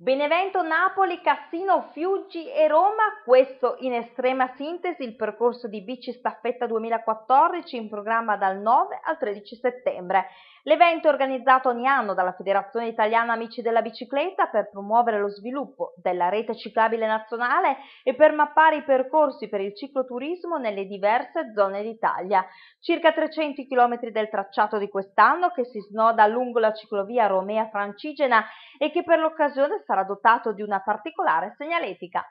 Benevento, Napoli, Cassino, Fiuggi e Roma, questo in estrema sintesi il percorso di bici staffetta 2014 in programma dal 9 al 13 settembre. L'evento è organizzato ogni anno dalla Federazione Italiana Amici della Bicicletta per promuovere lo sviluppo della rete ciclabile nazionale e per mappare i percorsi per il cicloturismo nelle diverse zone d'Italia. Circa 300 km del tracciato di quest'anno che si snoda lungo la ciclovia Romea Francigena e che per l'occasione sarà dotato di una particolare segnaletica